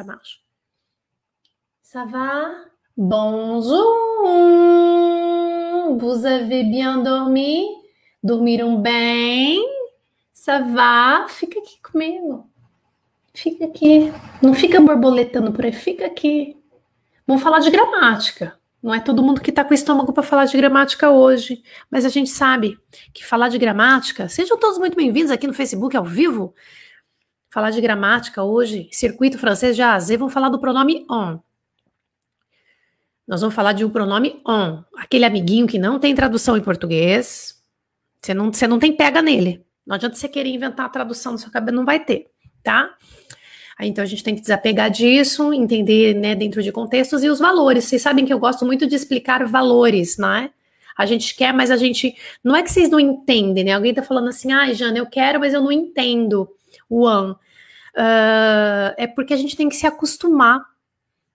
ça tá marche. Ça va Bonjour Vous avez bien dormi? Dormiram bem? Ça va? Fica aqui comigo. Fica aqui. Não fica borboletando por aí, fica aqui. Vamos falar de gramática. Não é todo mundo que tá com estômago para falar de gramática hoje, mas a gente sabe que falar de gramática, sejam todos muito bem-vindos aqui no Facebook ao vivo falar de gramática hoje, circuito francês já A Z, vamos falar do pronome on. Nós vamos falar de um pronome on, aquele amiguinho que não tem tradução em português. Você não, você não tem pega nele. Não adianta você querer inventar a tradução na seu cabelo, não vai ter, tá? então a gente tem que desapegar disso, entender né, dentro de contextos e os valores. Vocês sabem que eu gosto muito de explicar valores, né? A gente quer, mas a gente. Não é que vocês não entendem, né? Alguém tá falando assim, ai, ah, Jana, eu quero, mas eu não entendo one. Uh, ah, é porque a gente tem que se acostumar.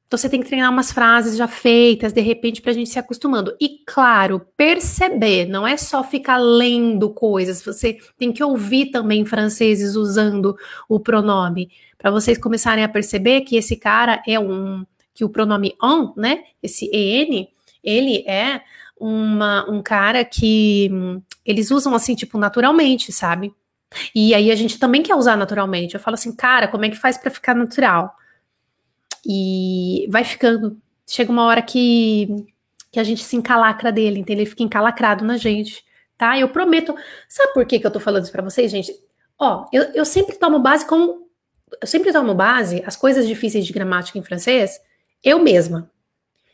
Então você tem que treinar umas frases já feitas, de repente, para a gente se acostumando. E claro, perceber, não é só ficar lendo coisas, você tem que ouvir também franceses usando o pronome, para vocês começarem a perceber que esse cara é um. que o pronome on, né? Esse en, ele é uma, um cara que hum, eles usam assim, tipo, naturalmente, sabe? E aí a gente também quer usar naturalmente. Eu falo assim, cara, como é que faz para ficar natural? E vai ficando. Chega uma hora que, que a gente se encalacra dele, entendeu? Ele fica encalacrado na gente, tá? Eu prometo. Sabe por que, que eu tô falando isso pra vocês, gente? Ó, eu, eu sempre tomo base como. Eu sempre tomo base as coisas difíceis de gramática em francês, eu mesma.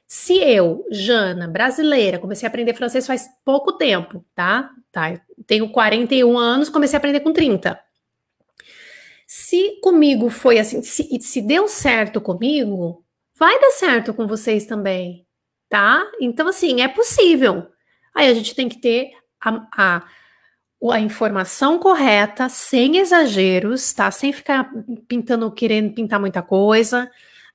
Se eu, Jana, brasileira, comecei a aprender francês faz pouco tempo, tá? Tá, tenho 41 anos, comecei a aprender com 30. Se comigo foi assim, se, se deu certo comigo, vai dar certo com vocês também, tá? Então, assim, é possível. Aí a gente tem que ter a, a a informação correta, sem exageros, tá? Sem ficar pintando, querendo pintar muita coisa.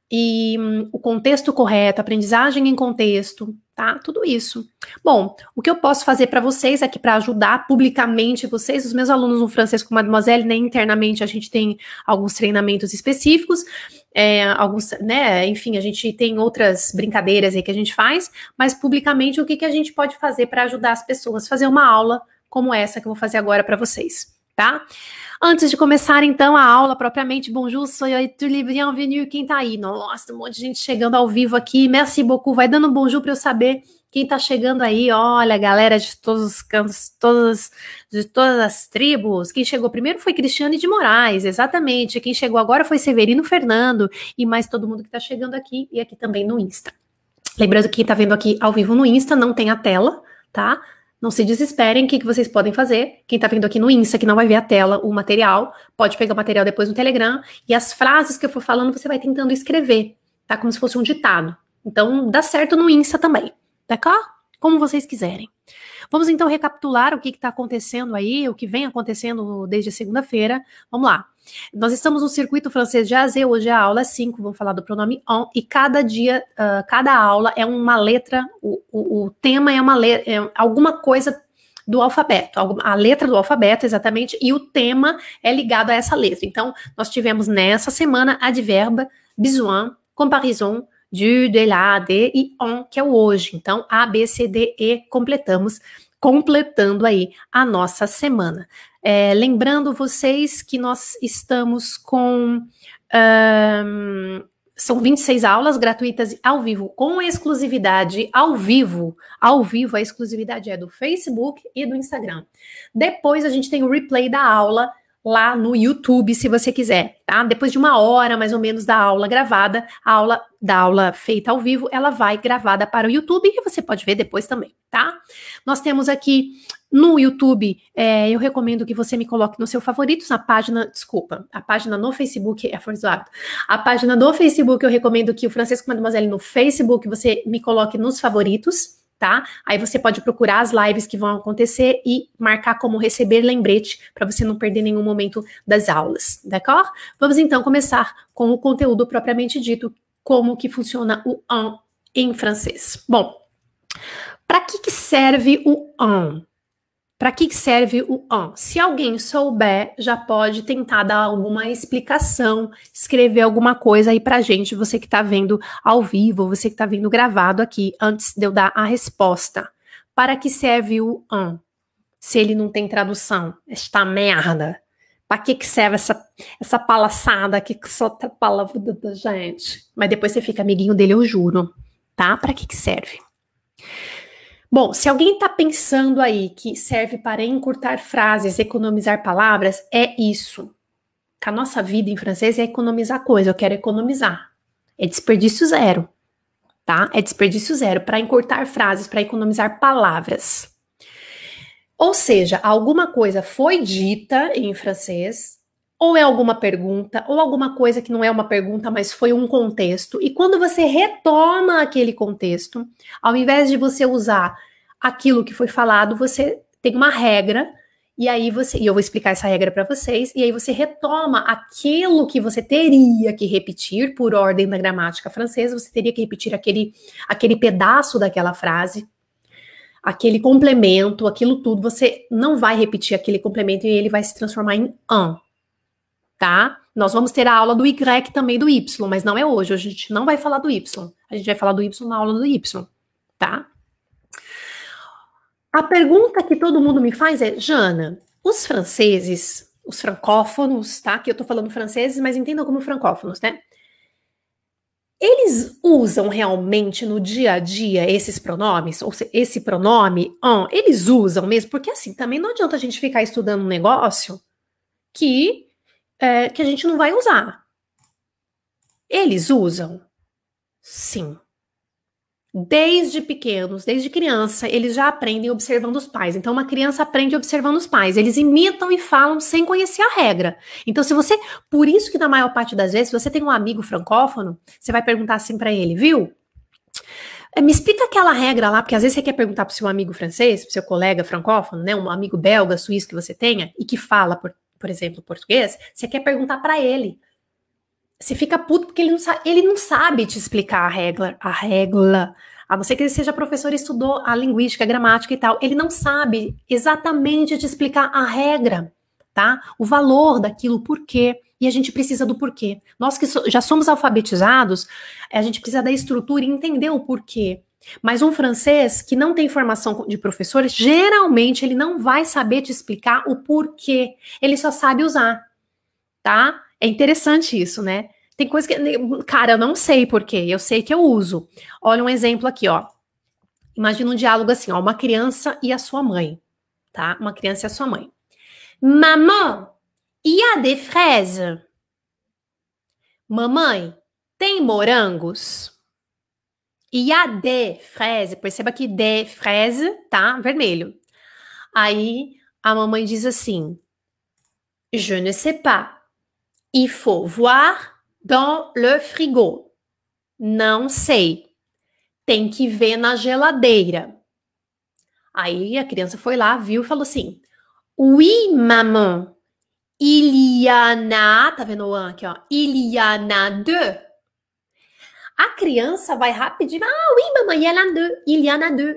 E hum, o contexto correto, aprendizagem em contexto, tá? Tudo isso. Bom, o que eu posso fazer para vocês aqui para ajudar publicamente vocês, os meus alunos no francês com Mademoiselle, né? Internamente a gente tem alguns treinamentos específicos, é, alguns, né? Enfim, a gente tem outras brincadeiras aí que a gente faz, mas publicamente o que, que a gente pode fazer para ajudar as pessoas? Fazer uma aula como essa que eu vou fazer agora para vocês tá? Antes de começar, então, a aula propriamente, bonjour, soyez tout libre, bienvenue, quem tá aí? Nossa, um monte de gente chegando ao vivo aqui, merci beaucoup, vai dando um bonjour para eu saber quem tá chegando aí, olha, galera de todos os cantos, todas, de todas as tribos, quem chegou primeiro foi Cristiane de Moraes, exatamente, quem chegou agora foi Severino Fernando, e mais todo mundo que tá chegando aqui, e aqui também no Insta. Lembrando que quem tá vendo aqui ao vivo no Insta não tem a tela, tá? Não se desesperem, o que, que vocês podem fazer? Quem está vendo aqui no Insta, que não vai ver a tela, o material, pode pegar o material depois no Telegram. E as frases que eu for falando, você vai tentando escrever, tá? Como se fosse um ditado. Então, dá certo no Insta também. Tá claro? como vocês quiserem. Vamos então recapitular o que está acontecendo aí, o que vem acontecendo desde segunda-feira. Vamos lá. Nós estamos no circuito francês de AZ, hoje é a aula 5, vamos falar do pronome on, e cada dia, uh, cada aula é uma letra, o, o, o tema é uma letra, é alguma coisa do alfabeto, a letra do alfabeto exatamente, e o tema é ligado a essa letra. Então, nós tivemos nessa semana adverba, besoin, comparaison, du, de, la, de e on, que é o hoje. Então, A, B, C, D, E, completamos, completando aí a nossa semana. É, lembrando vocês que nós estamos com. Um, são 26 aulas gratuitas ao vivo, com exclusividade, ao vivo. Ao vivo, a exclusividade é do Facebook e do Instagram. Depois a gente tem o replay da aula lá no YouTube, se você quiser, tá? Depois de uma hora, mais ou menos, da aula gravada, a aula da aula feita ao vivo, ela vai gravada para o YouTube e você pode ver depois também, tá? Nós temos aqui no YouTube, é, eu recomendo que você me coloque no seu favoritos, na página, desculpa, a página no Facebook, é força do A página do Facebook, eu recomendo que o Francisco Mademoiselle no Facebook, você me coloque nos favoritos, tá? Aí você pode procurar as lives que vão acontecer e marcar como receber lembrete para você não perder nenhum momento das aulas, d'accord? Vamos então começar com o conteúdo propriamente dito, como que funciona o en em francês. Bom, para que, que serve o en? Para que serve o on? Ah"? Se alguém souber, já pode tentar dar alguma explicação, escrever alguma coisa aí para gente, você que está vendo ao vivo, você que está vendo gravado aqui, antes de eu dar a resposta. Para que serve o on? Ah"? Se ele não tem tradução, esta merda. Para que, que serve essa, essa aqui que só atrapalha da gente? Mas depois você fica amiguinho dele, eu juro. Tá? Para que, que serve? Bom, se alguém está pensando aí que serve para encurtar frases, economizar palavras, é isso. A nossa vida em francês é economizar coisa, eu quero economizar. É desperdício zero, tá? É desperdício zero para encurtar frases, para economizar palavras. Ou seja, alguma coisa foi dita em francês, ou é alguma pergunta, ou alguma coisa que não é uma pergunta, mas foi um contexto. E quando você retoma aquele contexto, ao invés de você usar aquilo que foi falado, você tem uma regra, e aí você, e eu vou explicar essa regra para vocês, e aí você retoma aquilo que você teria que repetir por ordem da gramática francesa, você teria que repetir aquele aquele pedaço daquela frase, aquele complemento, aquilo tudo, você não vai repetir aquele complemento e ele vai se transformar em un tá? Nós vamos ter a aula do Y também do Y, mas não é hoje. Hoje a gente não vai falar do Y. A gente vai falar do Y na aula do Y, tá? A pergunta que todo mundo me faz é, Jana, os franceses, os francófonos, tá? Que eu tô falando franceses, mas entendam como francófonos, né? Eles usam realmente no dia a dia esses pronomes, ou se, esse pronome on, eles usam mesmo, porque assim, também não adianta a gente ficar estudando um negócio que é, que a gente não vai usar. Eles usam? Sim. Desde pequenos, desde criança, eles já aprendem observando os pais. Então, uma criança aprende observando os pais. Eles imitam e falam sem conhecer a regra. Então, se você. Por isso que, na maior parte das vezes, se você tem um amigo francófono, você vai perguntar assim para ele, viu? É, me explica aquela regra lá, porque às vezes você quer perguntar para seu amigo francês, para seu colega francófono, né, um amigo belga, suíço que você tenha, e que fala por, por exemplo, português, você quer perguntar para ele. Você fica puto porque ele não, sabe, ele não sabe te explicar a regra, a regra. A não ser que ele seja professor e estudou a linguística, a gramática e tal. Ele não sabe exatamente te explicar a regra, tá? O valor daquilo, o porquê. E a gente precisa do porquê. Nós que so já somos alfabetizados, a gente precisa da estrutura e entender o porquê. Mas um francês que não tem formação de professor, geralmente ele não vai saber te explicar o porquê. Ele só sabe usar, tá? É interessante isso, né? Tem coisa que, né, cara, eu não sei porquê, eu sei que eu uso. Olha um exemplo aqui, ó. Imagina um diálogo assim, ó, uma criança e a sua mãe, tá? Uma criança e a sua mãe. Maman, y a des fraises? Mamãe, tem morangos? E a de Fraise, perceba que de Fraise tá vermelho. Aí a mamãe diz assim: Je ne sais pas. Il faut voir dans le frigo. Não sei. Tem que ver na geladeira. Aí a criança foi lá, viu e falou assim: Oui, maman. Il y en a, tá vendo o an aqui, ó? Il y en a deux. A criança vai rapidinho, ah, oui, mamãe, ela deux, il y en a deux.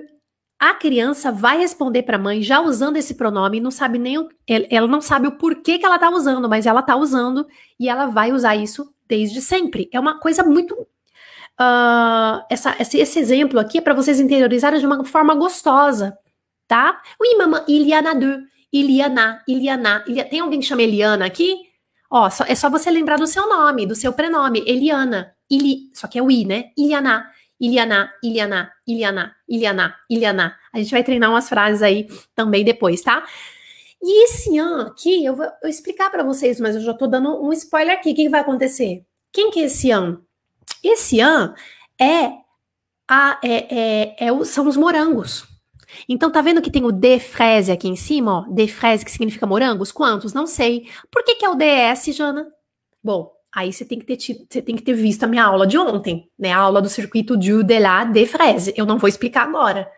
A criança vai responder para a mãe já usando esse pronome, não sabe nem o, ela não sabe o porquê que ela está usando, mas ela está usando e ela vai usar isso desde sempre. É uma coisa muito uh, essa, esse, esse, exemplo aqui é para vocês interiorizarem de uma forma gostosa, tá? Oui, mamãe, il y en a deux. Iliana, Iliana, Iliana. Tem alguém que chama Eliana aqui? Ó, só, é só você lembrar do seu nome, do seu prenome, Eliana. Ili, só que é o I, né? Iliana, Iliana, Iliana, Iliana, Iliana, Iliana. A gente vai treinar umas frases aí também depois, tá? E esse an aqui, eu vou eu explicar para vocês, mas eu já tô dando um spoiler aqui. O que, que vai acontecer? Quem que é esse an? Esse an é, a, é, é, é são os morangos. Então, tá vendo que tem o de fraise aqui em cima, ó? De fraise que significa morangos? Quantos? Não sei. Por que, que é o DS, Jana? Bom, Aí você tem que ter tido, você tem que ter visto a minha aula de ontem, né? A aula do circuito de la de Freze. Eu não vou explicar agora,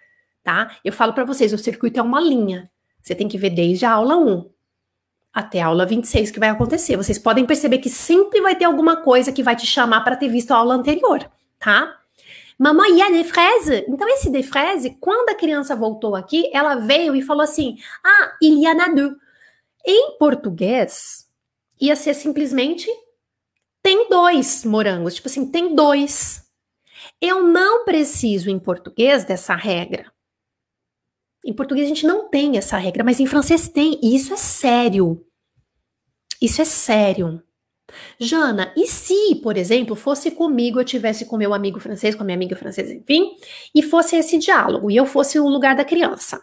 tá? Eu falo para vocês, o circuito é uma linha. Você tem que ver desde a aula 1 até a aula 26 que vai acontecer. Vocês podem perceber que sempre vai ter alguma coisa que vai te chamar para ter visto a aula anterior, tá? Mamãe, a é de fraises? Então, esse de fraises, quando a criança voltou aqui, ela veio e falou assim: Ah, il y a Em português, ia ser simplesmente tem dois morangos. Tipo assim, tem dois. Eu não preciso em português dessa regra. Em português a gente não tem essa regra, mas em francês tem, e isso é sério. Isso é sério. Jana, e se, por exemplo, fosse comigo, eu tivesse com meu amigo francês, com a minha amiga francesa, enfim, e fosse esse diálogo, e eu fosse o lugar da criança?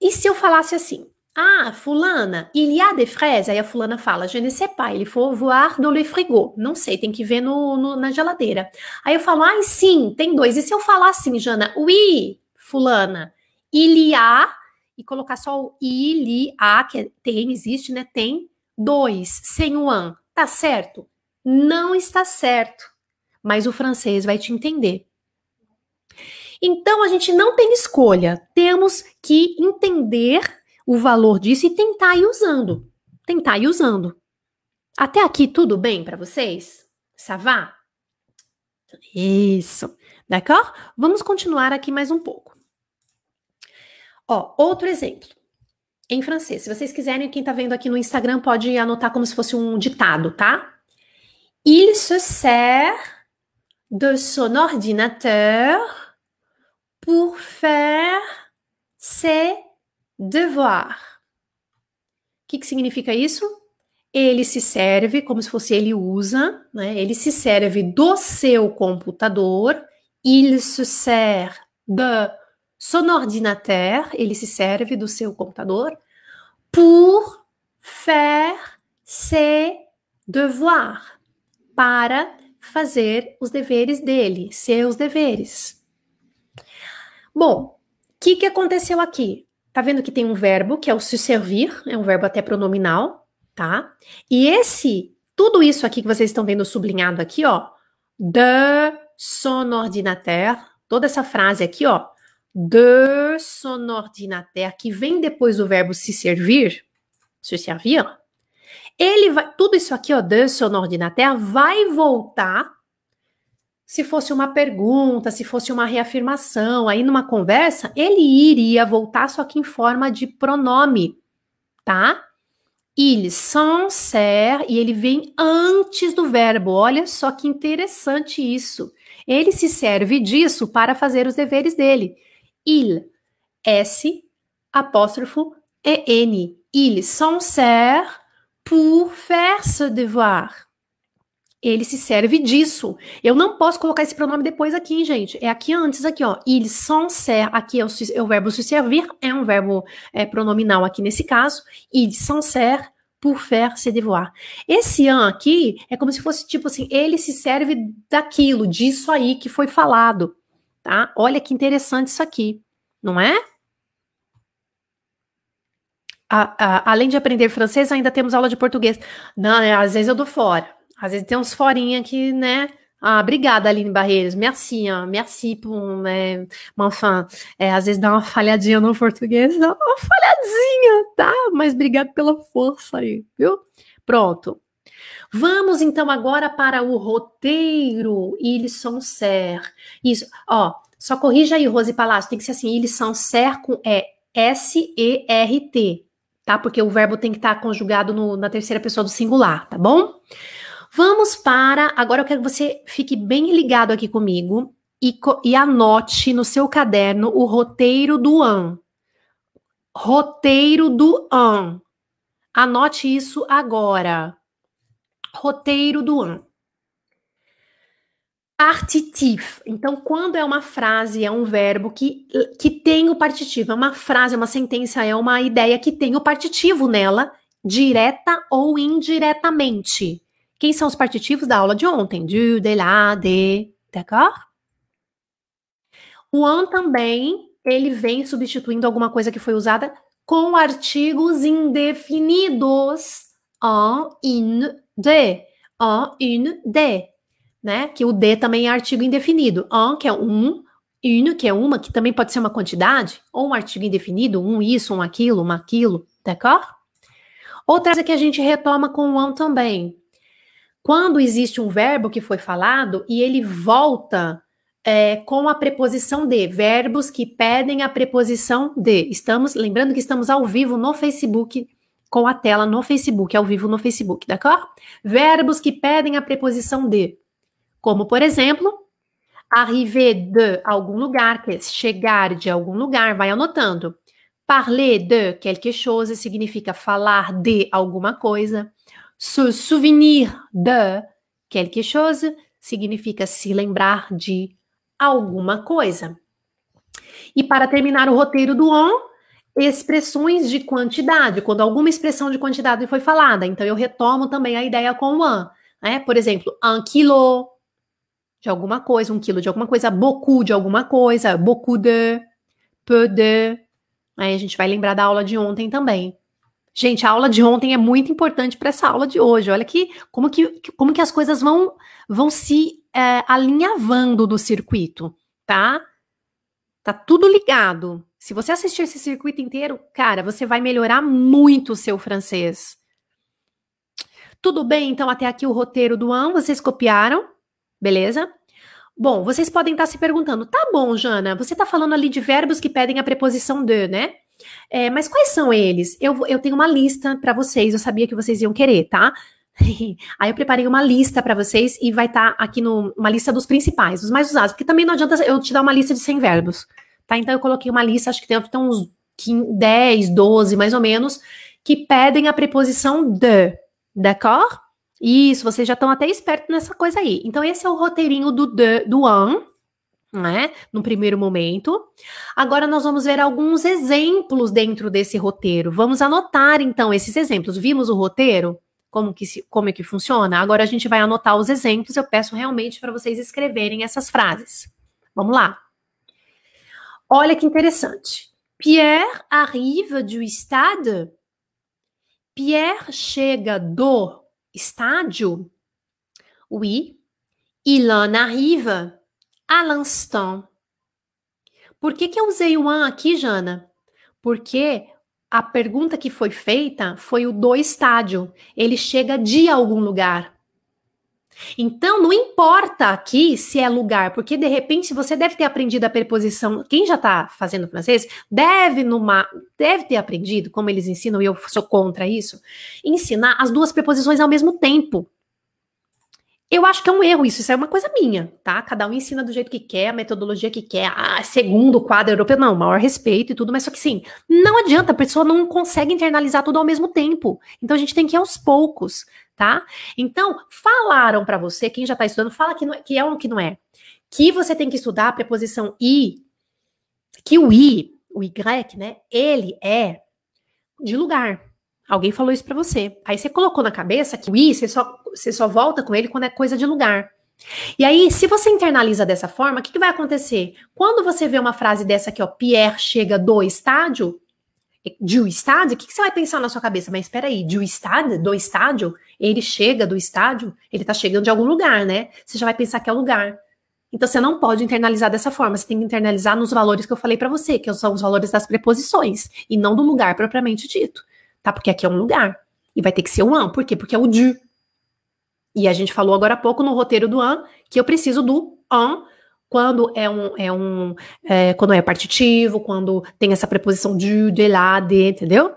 E se eu falasse assim? Ah, fulana, il y a des fraises? Aí a fulana fala, je ne sais pas, ele faut voir dans le frigo. Não sei, tem que ver no, no, na geladeira. Aí eu falo, ai ah, sim, tem dois. E se eu falar assim, Jana, oui, fulana, il y a, e colocar só o il y a, que é tem, existe, né? Tem dois, sem o an. Tá certo? Não está certo. Mas o francês vai te entender. Então a gente não tem escolha, temos que entender o valor disso e tentar ir usando. Tentar ir usando. Até aqui tudo bem para vocês? Savá? Isso. D'accord? Vamos continuar aqui mais um pouco. Ó, outro exemplo. Em francês, se vocês quiserem, quem está vendo aqui no Instagram pode anotar como se fosse um ditado, tá? Il se sert de son ordinateur pour faire ses devoir. O que, que significa isso? Ele se serve, como se fosse ele usa, né? ele se serve do seu computador, il se sert de son ordinateur, ele se serve do seu computador, pour faire ses devoirs, para fazer os deveres dele, seus deveres. Bom, o que, que aconteceu aqui? Tá vendo que tem um verbo que é o se servir, é um verbo até pronominal, tá? E esse, tudo isso aqui que vocês estão vendo sublinhado aqui, ó, de son ordinateur, toda essa frase aqui, ó, de son ordinateur, que vem depois do verbo se servir, se servir, ele vai, tudo isso aqui, ó, de son ordinateur, vai voltar se fosse uma pergunta, se fosse uma reafirmação, aí numa conversa, ele iria voltar só que em forma de pronome, tá? Ils sont, ser, e ele vem antes do verbo. Olha só que interessante isso. Ele se serve disso para fazer os deveres dele. Il, S, apóstrofo, e N. Ils sont, ser, pour faire ce devoir ele se serve disso. Eu não posso colocar esse pronome depois aqui, gente. É aqui antes, aqui, ó. Il s'en ser. Aqui é o, é o, verbo se servir, é um verbo é, pronominal aqui nesse caso. Il s'en ser pour faire se devoir. Esse an aqui é como se fosse tipo assim, ele se serve daquilo, disso aí que foi falado, tá? Olha que interessante isso aqui, não é? A, a, além de aprender francês, ainda temos aula de português. Não, é, às vezes eu dou fora. Às vezes tem uns forinha que, né? Ah, obrigada, Aline Barreiros. Merci, hein? merci por, né? enfin, é, às vezes dá uma falhadinha no português, dá uma falhadinha, tá? Mas obrigado pela força aí, viu? Pronto. Vamos então agora para o roteiro. Eles são ser. Isso, ó, só corrija aí, Rose Palácio, tem que ser assim, Eles são ser com é S-E-R-T, tá? Porque o verbo tem que estar tá conjugado no, na terceira pessoa do singular, tá bom? Vamos para. Agora eu quero que você fique bem ligado aqui comigo e, co e anote no seu caderno o roteiro do AN. Roteiro do AN. Anote isso agora. Roteiro do AN. Partitif. Então, quando é uma frase, é um verbo que, que tem o partitivo. É uma frase, é uma sentença, é uma ideia que tem o partitivo nela, direta ou indiretamente. Quem são os partitivos da aula de ontem? Du, de la, de, d'accord? O an também, ele vem substituindo alguma coisa que foi usada com artigos indefinidos. An, in, de. An, in, de. Né? Que o de também é artigo indefinido. An, que é um. in que é uma, que também pode ser uma quantidade. Ou um artigo indefinido, um isso, um aquilo, um aquilo. D'accord? Outra coisa que a gente retoma com o an também quando existe um verbo que foi falado e ele volta é, com a preposição de, verbos que pedem a preposição de. Estamos, lembrando que estamos ao vivo no Facebook, com a tela no Facebook, ao vivo no Facebook, d'accord? Tá verbos que pedem a preposição de. Como, por exemplo, arriver de algum lugar, que é chegar de algum lugar, vai anotando. Parler de quelque chose é significa falar de alguma coisa. Se souvenir de quelque chose significa se lembrar de alguma coisa. E para terminar o roteiro do on, expressões de quantidade, quando alguma expressão de quantidade foi falada. Então, eu retomo também a ideia com o an. Né? Por exemplo, un quilo de alguma coisa, um quilo de alguma coisa, beaucoup de alguma coisa, beaucoup de, peu de. Aí a gente vai lembrar da aula de ontem também. Gente, a aula de ontem é muito importante para essa aula de hoje. Olha que como que, como que as coisas vão, vão se é, alinhavando no circuito, tá? Tá tudo ligado. Se você assistir esse circuito inteiro, cara, você vai melhorar muito o seu francês. Tudo bem, então, até aqui o roteiro do AN, vocês copiaram, beleza? Bom, vocês podem estar tá se perguntando, tá bom, Jana, você está falando ali de verbos que pedem a preposição de, né? É, mas quais são eles? Eu, eu tenho uma lista para vocês, eu sabia que vocês iam querer, tá? Aí eu preparei uma lista para vocês e vai estar tá aqui no, uma lista dos principais, dos mais usados, porque também não adianta eu te dar uma lista de 100 verbos, tá? Então eu coloquei uma lista, acho que tem, tem uns 15, 10, 12 mais ou menos, que pedem a preposição de, d'accord? Isso, vocês já estão até espertos nessa coisa aí. Então esse é o roteirinho do de, do an, né? No primeiro momento. Agora nós vamos ver alguns exemplos dentro desse roteiro. Vamos anotar então esses exemplos. Vimos o roteiro? Como que se, como é que funciona? Agora a gente vai anotar os exemplos. Eu peço realmente para vocês escreverem essas frases. Vamos lá. Olha que interessante. Pierre arrive do estado. Pierre chega do estádio. Oui, il en arrive à l'instant. Por que, que eu usei o an aqui, Jana? Porque a pergunta que foi feita foi o do estádio. Ele chega de algum lugar. Então, não importa aqui se é lugar, porque de repente você deve ter aprendido a preposição. Quem já está fazendo francês deve numa, deve ter aprendido, como eles ensinam, e eu sou contra isso, ensinar as duas preposições ao mesmo tempo. Eu acho que é um erro isso, isso é uma coisa minha, tá? Cada um ensina do jeito que quer, a metodologia que quer, ah, segundo o quadro europeu, não, maior respeito e tudo, mas só que sim, não adianta, a pessoa não consegue internalizar tudo ao mesmo tempo. Então a gente tem que ir aos poucos, tá? Então, falaram para você, quem já tá estudando, fala que, é, que é ou que não é. Que você tem que estudar a preposição i, que o i, o y, né, ele é de lugar. Alguém falou isso para você. Aí você colocou na cabeça que o i, você só você só volta com ele quando é coisa de lugar. E aí, se você internaliza dessa forma, o que, que, vai acontecer? Quando você vê uma frase dessa aqui, ó, Pierre chega do estádio, do estádio, o que, que, você vai pensar na sua cabeça? Mas espera aí, do estádio, do estádio, ele chega do estádio, ele tá chegando de algum lugar, né? Você já vai pensar que é o lugar. Então você não pode internalizar dessa forma, você tem que internalizar nos valores que eu falei para você, que são os valores das preposições e não do lugar propriamente dito, tá? Porque aqui é um lugar e vai ter que ser um an, por quê? Porque é o de e a gente falou agora há pouco no roteiro do an que eu preciso do an quando é um, é um é, quando é partitivo, quando tem essa preposição de, de lá, de, entendeu?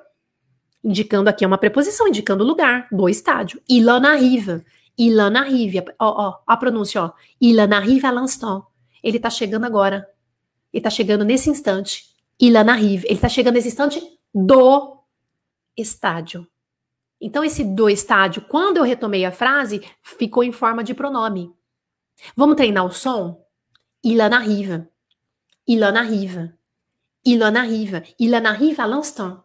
Indicando aqui é uma preposição, indicando o lugar do estádio. Il Riva arrive. Il arrive. Ó, ó, a pronúncia, ó. Il en arrive à l'instant. Ele tá chegando agora. Ele tá chegando nesse instante. Il en arrive. Ele tá chegando nesse instante do estádio. Então, esse do estádio, quando eu retomei a frase, ficou em forma de pronome. Vamos treinar o som? Ilana riva. Ilana riva. Ilana riva. Ilana riva à l'instant.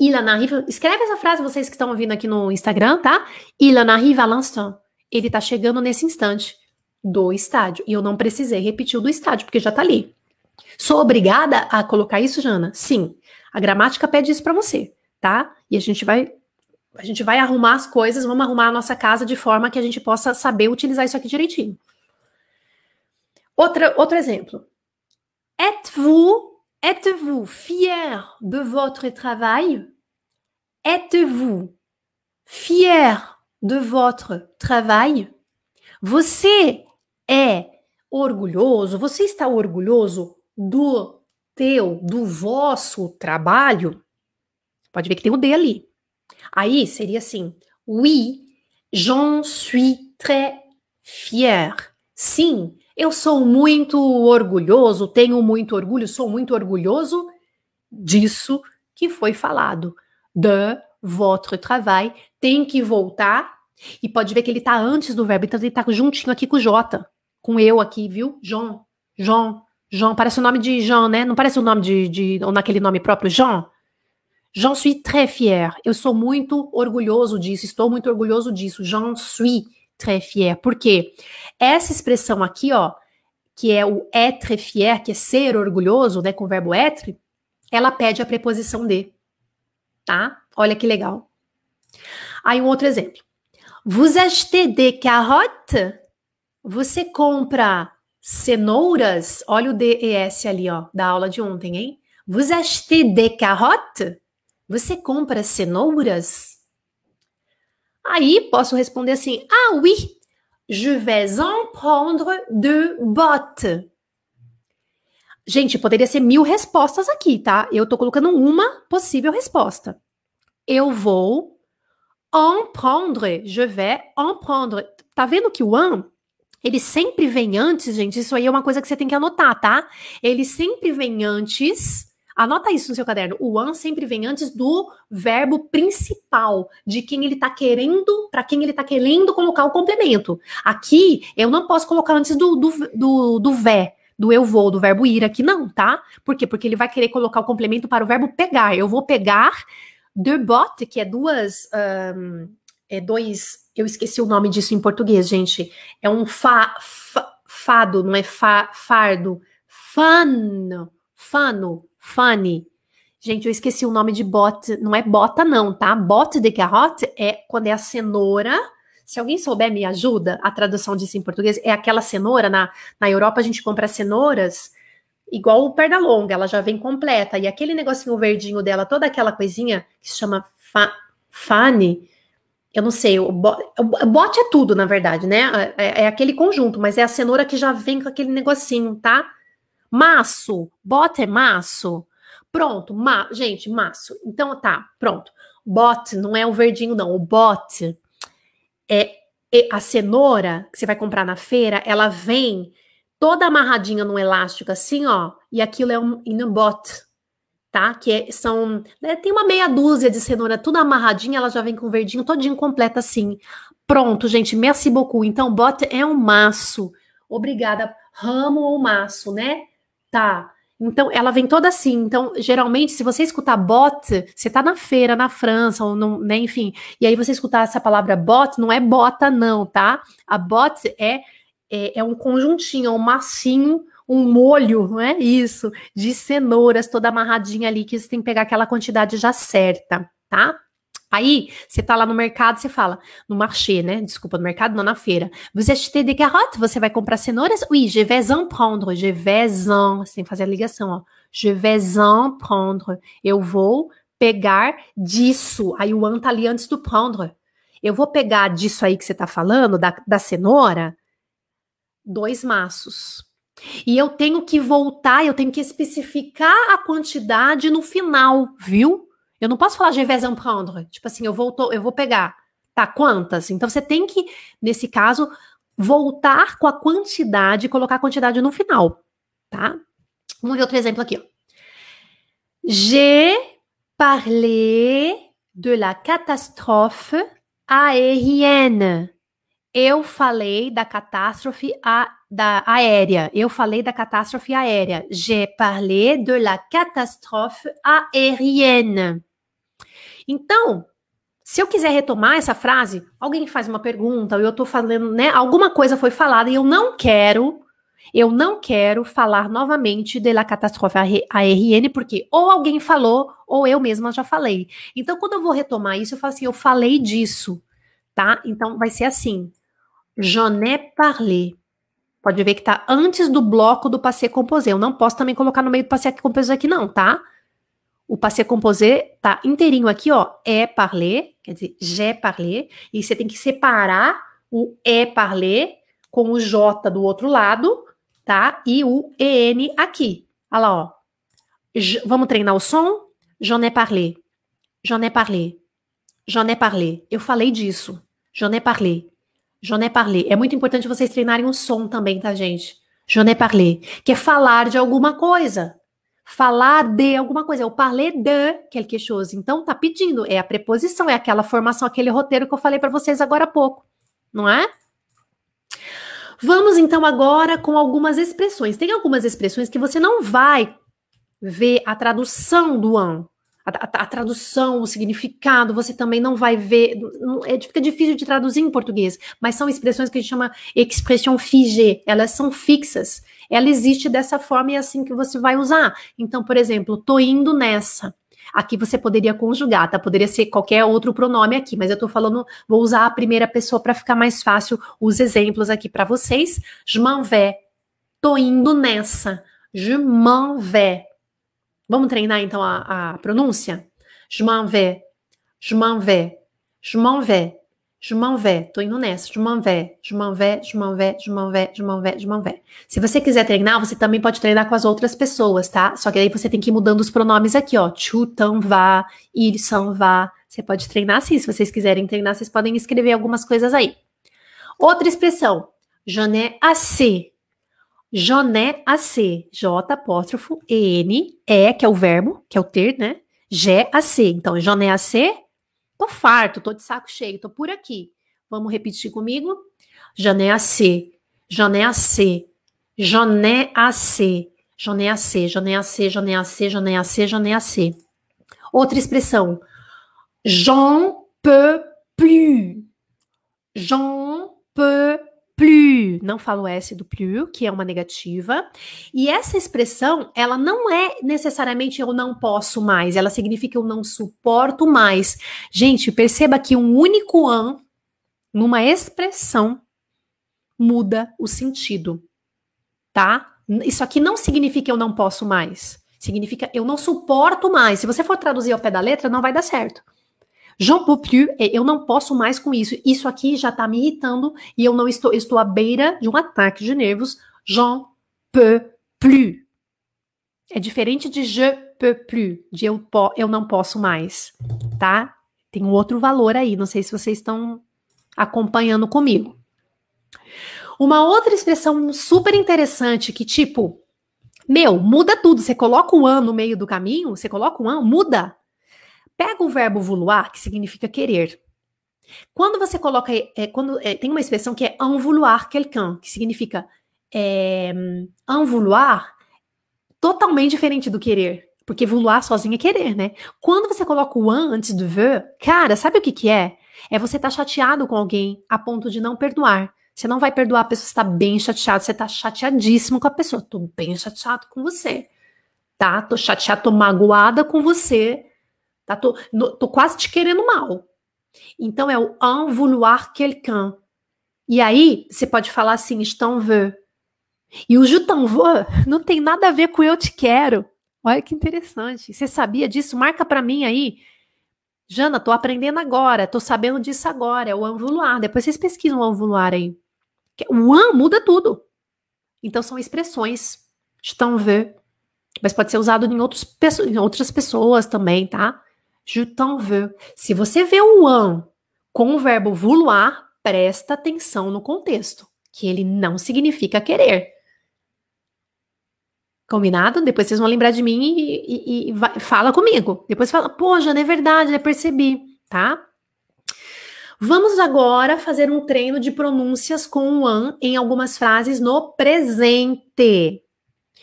riva. Escreve essa frase, vocês que estão ouvindo aqui no Instagram, tá? Ilana riva à l'instant. Ele tá chegando nesse instante do estádio. E eu não precisei repetir o do estádio, porque já tá ali. Sou obrigada a colocar isso, Jana? Sim. A gramática pede isso para você, tá? E a gente vai a gente vai arrumar as coisas, vamos arrumar a nossa casa de forma que a gente possa saber utilizar isso aqui direitinho. Outra, outro exemplo. Êtes-vous êtes-vous fier de votre travail? Êtes-vous fier de votre travail? Você é orgulhoso? Você está orgulhoso do teu, do vosso trabalho? Pode ver que tem o D ali. Aí seria assim: Oui, j'en suis très fier. Sim, eu sou muito orgulhoso, tenho muito orgulho, sou muito orgulhoso disso que foi falado. De votre travail. Tem que voltar. E pode ver que ele está antes do verbo, então ele está juntinho aqui com o J, com eu aqui, viu? Jean, Jean, Jean, Parece o nome de Jean, né? Não parece o nome de. de ou naquele nome próprio, Jean? J'en suis très fier. Eu sou muito orgulhoso disso, estou muito orgulhoso disso. J'en suis très fier. Por quê? Essa expressão aqui, ó, que é o être fier, que é ser orgulhoso, né, com o verbo être, ela pede a preposição de. Tá? Olha que legal. Aí um outro exemplo. Vous achetez des carottes? Você compra cenouras? Olha o DES ali, ó, da aula de ontem, hein? Vous achetez des carottes? Você compra cenouras? Aí posso responder assim: Ah, oui, je vais en prendre deux bottes. Gente, poderia ser mil respostas aqui, tá? Eu tô colocando uma possível resposta. Eu vou en prendre, je vais en prendre. Tá vendo que o an ele sempre vem antes, gente. Isso aí é uma coisa que você tem que anotar, tá? Ele sempre vem antes Anota isso no seu caderno. O an sempre vem antes do verbo principal, de quem ele está querendo, para quem ele está querendo colocar o complemento. Aqui, eu não posso colocar antes do, do, do, do vé, do eu vou, do verbo ir aqui, não, tá? Por quê? Porque ele vai querer colocar o complemento para o verbo pegar. Eu vou pegar der Bot, que é duas. Um, é dois. Eu esqueci o nome disso em português, gente. É um fa, fa fado, não é fa, fardo. Fano. Fano funny. Gente, eu esqueci o nome de bot. Não é bota, não, tá? Bot de carotte é quando é a cenoura. Se alguém souber, me ajuda. A tradução disso em português é aquela cenoura. Na, na Europa, a gente compra cenouras igual o perna longa, ela já vem completa. E aquele negocinho verdinho dela, toda aquela coisinha que se chama fa Eu não sei, o, bot o bote é tudo, na verdade, né? É, é, é aquele conjunto, mas é a cenoura que já vem com aquele negocinho, tá? Maço, bot é maço? Pronto, ma gente, maço. Então tá, pronto. Bot não é o verdinho, não. O bot é, é a cenoura que você vai comprar na feira, ela vem toda amarradinha num elástico, assim, ó, e aquilo é um, um bot, tá? Que é, são. Né, tem uma meia dúzia de cenoura tudo amarradinha, ela já vem com verdinho todinho completa, assim. Pronto, gente, merci beaucoup. Então, bot é um maço. Obrigada. Ramo ou maço, né? Tá. Então, ela vem toda assim. Então, geralmente, se você escutar bot, você tá na feira, na França, ou no, né, enfim. E aí você escutar essa palavra bot, não é bota, não, tá? A bot é, é, é um conjuntinho, é um massinho, um molho, não é isso? De cenouras, toda amarradinha ali, que você tem que pegar aquela quantidade já certa, tá? Aí, você tá lá no mercado, você fala, no marché, né? Desculpa, no mercado, não, na feira. Vous achetez des carottes? Você vai comprar cenouras? Oui, je vais en prendre, je vais en. tem que fazer a ligação, ó. Je vais en prendre. Eu vou pegar disso. Aí o an tá ali antes do prendre. Eu vou pegar disso aí que você tá falando, da, da cenoura, dois maços. E eu tenho que voltar, eu tenho que especificar a quantidade no final, viu? Eu não posso falar je vais en prendre. Tipo assim, eu vou, eu vou pegar. Tá, quantas? Então você tem que, nesse caso, voltar com a quantidade e colocar a quantidade no final, tá? Vamos ver outro exemplo aqui. J'ai parlé de la catastrophe aérienne. Eu falei da catástrofe a, da aérea. Eu falei da catástrofe aérea. J'ai parlé de la catastrophe aérienne. Então, se eu quiser retomar essa frase, alguém faz uma pergunta, ou eu estou falando, né? Alguma coisa foi falada e eu não quero, eu não quero falar novamente de la catastrophe ARN, porque ou alguém falou, ou eu mesma já falei. Então, quando eu vou retomar isso, eu falo assim, eu falei disso, tá? Então, vai ser assim, j'en ai parlé. Pode ver que tá antes do bloco do passé composé. Eu não posso também colocar no meio do passé composé aqui não, tá? O passé composé tá inteirinho aqui, ó. É parler, quer dizer, j'ai parlé. E você tem que separar o é parler com o J do outro lado, tá? E o EN aqui. Olha lá, ó. J vamos treinar o som? J'en ai parlé. J'en ai parlé. J'en ai parlé. Eu falei disso. J'en ai parlé. J'en ai parlé. É muito importante vocês treinarem o som também, tá, gente? J'en ai parlé. Que é falar de alguma coisa falar de alguma coisa, eu é parler de quelque chose. Assim. Então tá pedindo, é a preposição, é aquela formação, aquele roteiro que eu falei para vocês agora há pouco, não é? Vamos então agora com algumas expressões. Tem algumas expressões que você não vai ver a tradução do an, a, a, a, tradução, o significado, você também não vai ver. é, fica difícil de traduzir em português, mas são expressões que a gente chama expressão figée, elas são fixas. Ela existe dessa forma e é assim que você vai usar. Então, por exemplo, tô indo nessa. Aqui você poderia conjugar, tá? Poderia ser qualquer outro pronome aqui, mas eu tô falando, vou usar a primeira pessoa para ficar mais fácil os exemplos aqui para vocês. Je m'en vais. Tô indo nessa. Je m'en vais Vamos treinar então a, a pronúncia? Je m'en vais, je m'en vais, je m'en vais, je m'en vais. Tô indo nessa. Je m'en vais, je m'en vais, je m'en vais, je m'en vais, je m'en vais, je m'en vais. Se você quiser treinar, você também pode treinar com as outras pessoas, tá? Só que aí você tem que ir mudando os pronomes aqui, ó. Tu tam va, il s'en va. Você pode treinar assim. Se vocês quiserem treinar, vocês podem escrever algumas coisas aí. Outra expressão. Je n'ai assez. Joné AC, J apóstrofo N, E, que é o verbo, que é o ter, né? G AC. Então, Joné AC, tô farto, tô de saco cheio, tô por aqui. Vamos repetir comigo? Joné AC, Joné AC, Joné AC, Joné AC, Joné AC, Joné AC, Joné AC, Joné AC. Outra expressão. J'en peux plus. J'en peux plus, não falo S do plus, que é uma negativa. E essa expressão, ela não é necessariamente eu não posso mais, ela significa eu não suporto mais. Gente, perceba que um único an numa expressão muda o sentido, tá? Isso aqui não significa eu não posso mais. Significa eu não suporto mais. Se você for traduzir ao pé da letra, não vai dar certo. Jean Popiu é, eu não posso mais com isso. Isso aqui já está me irritando e eu não estou, estou à beira de um ataque de nervos. Jean peux plus. É diferente de je peux plus, de eu, po, eu não posso mais, tá? Tem um outro valor aí, não sei se vocês estão acompanhando comigo. Uma outra expressão super interessante que, tipo, meu, muda tudo. Você coloca o um ano no meio do caminho, você coloca o um ano, muda. Pega o verbo vouloir, que significa querer. Quando você coloca, é, é, quando é, tem uma expressão que é en vouloir quelqu'un, que significa é, en vouloir, totalmente diferente do querer. Porque vouloir sozinho é querer, né? Quando você coloca o an antes do ver, cara, sabe o que que é? É você estar tá chateado com alguém a ponto de não perdoar. Você não vai perdoar a pessoa, você tá bem chateado, você tá chateadíssimo com a pessoa. Tô bem chateado com você, tá? Tô chateado, tô magoada com você Tá? Tô, no, tô quase te querendo mal. Então é o en vouloir quelqu'un. E aí, você pode falar assim, estão veux. E o je t'en veux não tem nada a ver com eu te quero. Olha que interessante. Você sabia disso? Marca para mim aí. Jana, tô aprendendo agora, tô sabendo disso agora, é o anvular. Depois vocês pesquisam o anvular aí. O an muda tudo. Então são expressões. Estão vê. Mas pode ser usado em, outros, em outras pessoas também, tá? Je t'en veux. Se você vê o an com o verbo vouloir, presta atenção no contexto, que ele não significa querer. Combinado? Depois vocês vão lembrar de mim e, e, e vai, fala comigo. Depois fala, poxa, não é verdade, né? Percebi, tá? Vamos agora fazer um treino de pronúncias com o an em algumas frases no presente.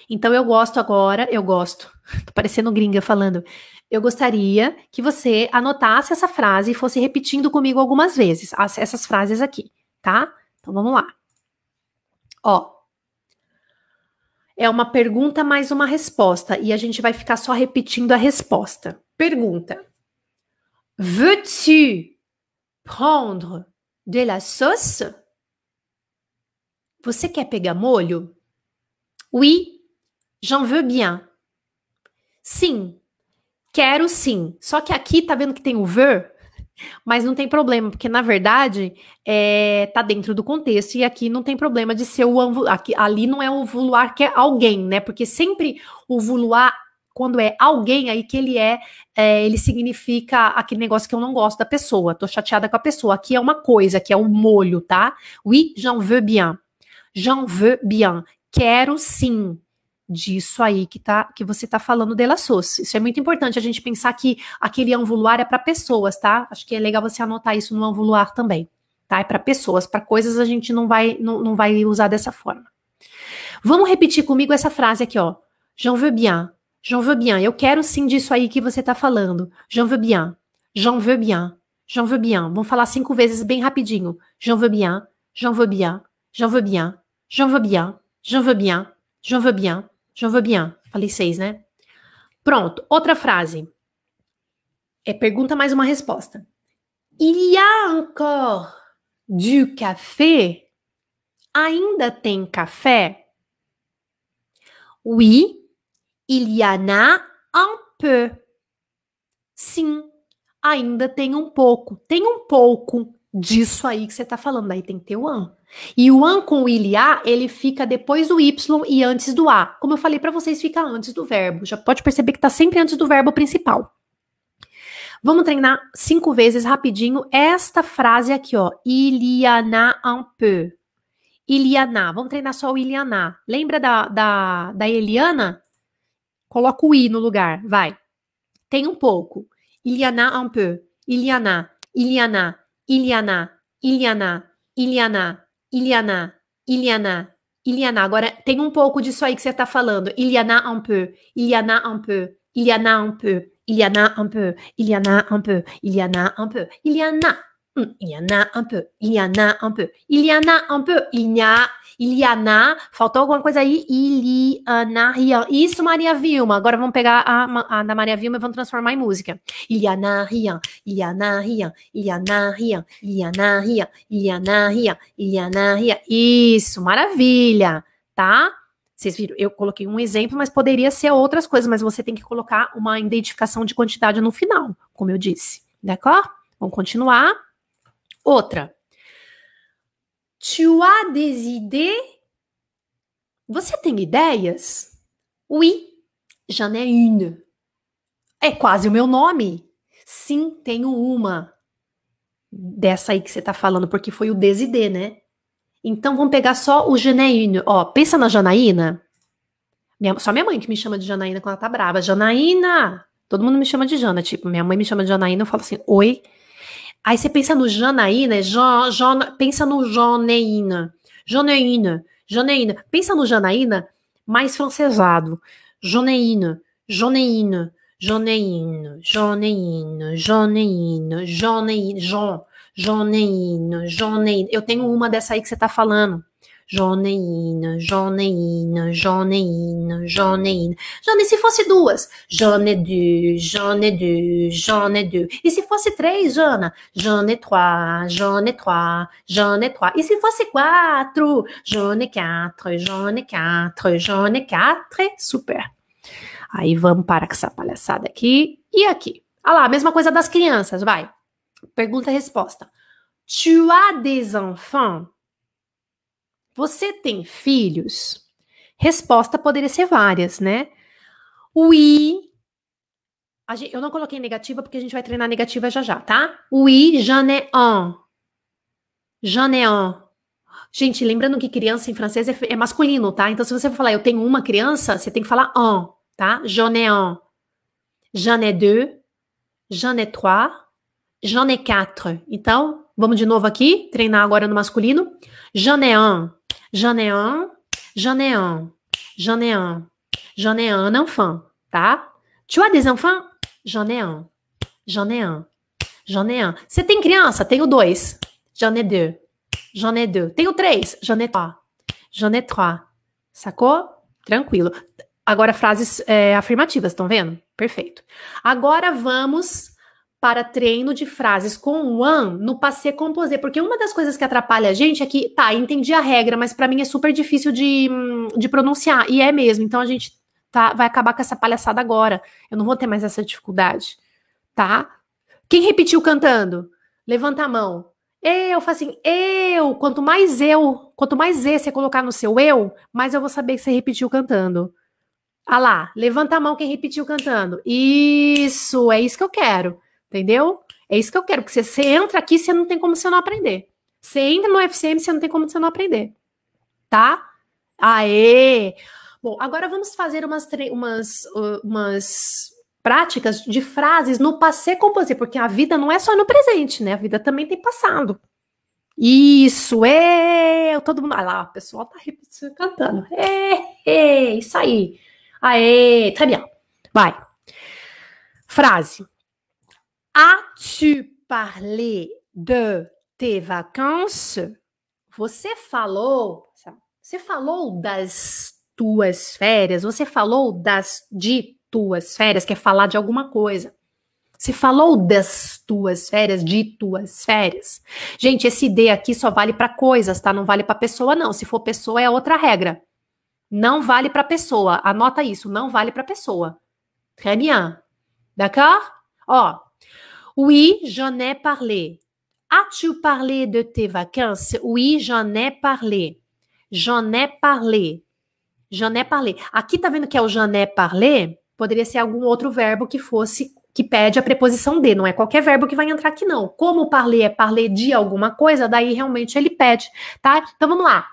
Então eu gosto agora, eu gosto. Tô parecendo gringa falando. Eu gostaria que você anotasse essa frase e fosse repetindo comigo algumas vezes, as, essas frases aqui, tá? Então vamos lá. Ó. É uma pergunta mais uma resposta e a gente vai ficar só repetindo a resposta. Pergunta: Veux-tu prendre de la sauce? Você quer pegar molho? Oui, j'en veux bien. Sim, quero sim. Só que aqui tá vendo que tem o ver, mas não tem problema, porque na verdade é, tá dentro do contexto e aqui não tem problema de ser o aqui, ali não é o vuluar que é alguém, né? Porque sempre o vuluar quando é alguém aí que ele é, é, ele significa aquele negócio que eu não gosto da pessoa, tô chateada com a pessoa. Aqui é uma coisa, aqui é um molho, tá? Oui, j'en veux bien. J'en veux bien. Quero sim disso aí que, tá, que você está falando dela Sousa. Isso é muito importante a gente pensar que aquele anvuluar é para pessoas, tá? Acho que é legal você anotar isso no anvuluar também, tá? É para pessoas, para coisas a gente não vai, não, não vai usar dessa forma. Vamos repetir comigo essa frase aqui, ó. Jean veux bien. Jean veux bien. Eu quero sim disso aí que você está falando. Jean veux bien. Jean veux bien. Jean veux bien. Vamos falar cinco vezes bem rapidinho. Jean veux bien. Jean veux bien. Jean veux bien. Jean veux bien. Jean veux bien. Jean veux bien. Jean Vabian, bien. Falei seis, né? Pronto, outra frase. É pergunta mais uma resposta. Il y a encore du café? Ainda tem café? Oui, il y en a un peu. Sim, ainda tem um pouco. Tem um pouco disso aí que você está falando. Aí tem que ter o an. E o an com o ilha, ele fica depois do y e antes do a. Como eu falei para vocês, fica antes do verbo. Já pode perceber que está sempre antes do verbo principal. Vamos treinar cinco vezes rapidinho esta frase aqui, ó. Iliana un peu. Iliana. Vamos treinar só o Iliana. Lembra da, da, da Eliana? Coloca o i no lugar. Vai. Tem um pouco. Iliana un peu. Iliana. Iliana. Iliana, Iliana, Iliana, Iliana, Iliana, Iliana. Agora tem um pouco disso aí que você tá falando. Iliana un peu, Iliana un peu, Iliana un peu, Iliana un peu, Iliana un peu, Iliana un peu, Iliana. Il y en a un peu, il y en a un peu, il y en a un peu, il y a Iliana, faltou alguma coisa aí? Iliana Rian. Isso, Maria Vilma. Agora vamos pegar a, a da Maria Vilma e vamos transformar em música. Iliana Rian, Iliana Rian, Iliana Rian, Iliana Rian, Iliana Rian, Iliana Rian. Isso, maravilha, tá? Vocês viram, eu coloquei um exemplo, mas poderia ser outras coisas, mas você tem que colocar uma identificação de quantidade no final, como eu disse. D'accord? Vamos continuar. Outra. Tu as des idées? Você tem ideias? Oui, j'en ai une. É quase o meu nome. Sim, tenho uma. Dessa aí que você tá falando, porque foi o desidê, né? Então vamos pegar só o Janaína. Ó, pensa na Janaína. Minha, só minha mãe que me chama de Janaína quando ela tá brava. Janaína! Todo mundo me chama de Jana. Tipo, minha mãe me chama de Janaína, eu falo assim, oi, Aí você pensa no Janaína, Jan, é Jan, pensa no Joneína, Joneína, Joneína. Pensa no Janaína mais francesado. Joneína, Joneína, Joneína, Joneína, Joneína, Joneína, Joneína, Joneína. Eu tenho uma dessa aí que você tá falando. Joneína, Joneína, Joneína, Joneína. ai une, se fosse duas, j'en ai deux, j'en ai deux, E se fosse três, Jana? jone ai trois, j'en trois, j'en trois. E se fosse quatro? jone ai quatre, j'en quatre, quatre. Super. Aí vamos para com essa palhaçada aqui e aqui. Olha lá, mesma coisa das crianças, vai. Pergunta e resposta. Tu as des enfants? Você tem filhos? Resposta poderia ser várias, né? O Gente, eu não coloquei negativa porque a gente vai treinar negativa já já, tá? O I, j'en un. un. Gente, lembrando que criança em francês é, é, masculino, tá? Então, se você for falar eu tenho uma criança, você tem que falar un, tá? J'en ai un. J'en ai deux. J'en ai trois. J'en ai quatre. Então, vamos de novo aqui, treinar agora no masculino. J'en ai un. J'en ai un, j'en ai un, j'en ai un, j'en ai un enfant, tá? Tu as des enfants? J'en ai un, j'en ai un, j'en ai un. Você tem criança? Tenho dois. J'en ai deux, j'en ai deux. Tenho três? J'en ai trois, j'en ai trois. Sacou? Tranquilo. Agora frases é, afirmativas, estão vendo? Perfeito. Agora vamos para treino de frases com one no passé composé, porque uma das coisas que atrapalha a gente é que, tá, entendi a regra, mas para mim é super difícil de, de pronunciar, e é mesmo, então a gente tá, vai acabar com essa palhaçada agora, eu não vou ter mais essa dificuldade, tá? Quem repetiu cantando? Levanta a mão. Eu faço assim, eu, quanto mais eu, quanto mais E você colocar no seu eu, mais eu vou saber que você repetiu cantando. Ah lá, levanta a mão quem repetiu cantando. Isso, é isso que eu quero. Entendeu? É isso que eu quero, porque você, você entra aqui, você não tem como você não aprender. Você entra no FCM, você não tem como você não aprender. Tá? Aê! Bom, agora vamos fazer umas, umas, uh, umas práticas de frases no passé composé, porque a vida não é só no presente, né? A vida também tem passado. Isso, é! Todo mundo. Olha lá, o pessoal tá cantando. É, é, isso aí. Aê, tá bem. Vai. Frase. As-tu parlé de tes vacances? Você falou, você falou das tuas férias, você falou das de tuas férias, quer falar de alguma coisa. Você falou das tuas férias, de tuas férias. Gente, esse D aqui só vale para coisas, tá? Não vale para pessoa não. Se for pessoa é outra regra. Não vale para pessoa. Anota isso, não vale para pessoa. Très bien. D'accord? Ó, Oui, j'en ai parlé. As-tu parlé de tes vacances? Oui, j'en ai parlé. J'en ai parlé. J'en ai parlé. Aqui tá vendo que é o j'en ai parlé? Poderia ser algum outro verbo que fosse que pede a preposição de, não é qualquer verbo que vai entrar aqui não. Como parler é parler de alguma coisa, daí realmente ele pede, tá? Então vamos lá.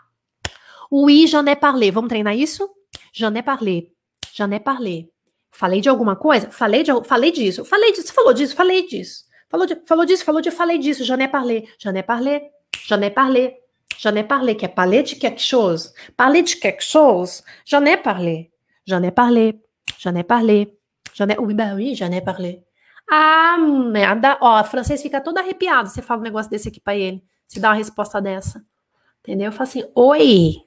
Oui, j'en ai parlé. Vamos treinar isso? J'en ai parlé. J'en ai parlé. Falei de alguma coisa? Falei, de, falei disso. Falei disso. Falou disso? Falei disso. Falou, de, falou disso? Falou de... Falei disso. Já nem parlé. Já nem parlé. Já nem parlé. Já nem parlé. Que é parler de quelque chose. Parler de quelque chose. Já nem é parlé. Já nem é parlé. Já nem é parlé. Já nem Oui, bah oui, já nem parlé. Ah, merda. Ó, o francês fica todo arrepiado. Você fala um negócio desse aqui pra ele. Se dá uma resposta dessa. Entendeu? Eu falo assim, oi.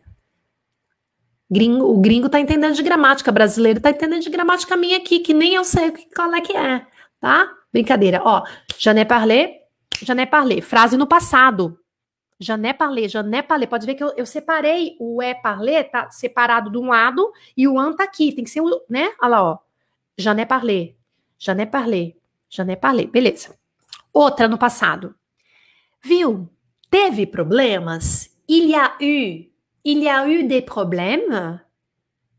Gringo, o gringo tá entendendo de gramática, brasileiro tá entendendo de gramática minha aqui, que nem eu sei qual é que é, tá? Brincadeira, ó. Já ne parlé, já parlé. Frase no passado. Já ne parlé, já parlé. Pode ver que eu, eu separei o é parlé, tá separado de um lado, e o an tá aqui. Tem que ser o, né? Olha lá, ó. Já ne parlé, já ne parlé, já parlé. Beleza. Outra no passado. Viu? Teve problemas? Ilha u. Il y a eu des problèmes.